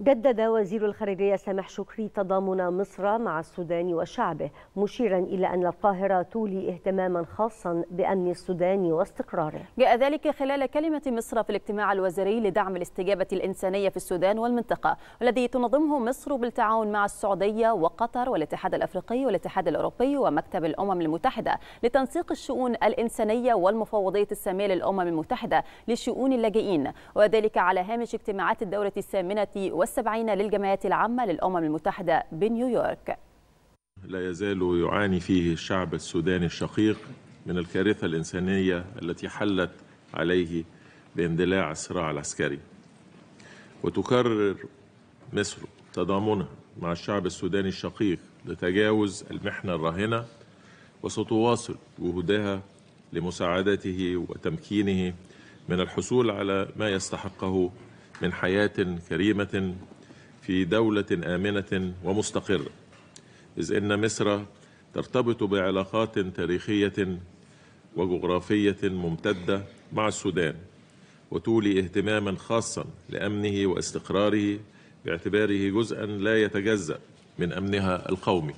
جدد وزير الخارجية سامح شكري تضامن مصر مع السودان وشعبه مشيرا إلى أن القاهرة تولي اهتماما خاصا بأمن السودان واستقراره جاء ذلك خلال كلمة مصر في الاجتماع الوزاري لدعم الاستجابة الإنسانية في السودان والمنطقة والذي تنظمه مصر بالتعاون مع السعودية وقطر والاتحاد الأفريقي والاتحاد الأوروبي ومكتب الأمم المتحدة لتنسيق الشؤون الإنسانية والمفوضية السامية للأمم المتحدة لشؤون اللاجئين وذلك على هامش اجتماعات الدورة الثامنة والسبعين للجمعيات العامة للأمم المتحدة بنيويورك لا يزال يعاني فيه الشعب السوداني الشقيق من الكارثة الإنسانية التي حلت عليه باندلاع الصراع العسكري وتكرر مصر تضامنها مع الشعب السوداني الشقيق لتجاوز المحنة الراهنة وستواصل جهودها لمساعدته وتمكينه من الحصول على ما يستحقه من حياة كريمة في دولة آمنة ومستقرة إذ إن مصر ترتبط بعلاقات تاريخية وجغرافية ممتدة مع السودان وتولي اهتماما خاصا لأمنه واستقراره باعتباره جزءا لا يتجزأ من أمنها القومي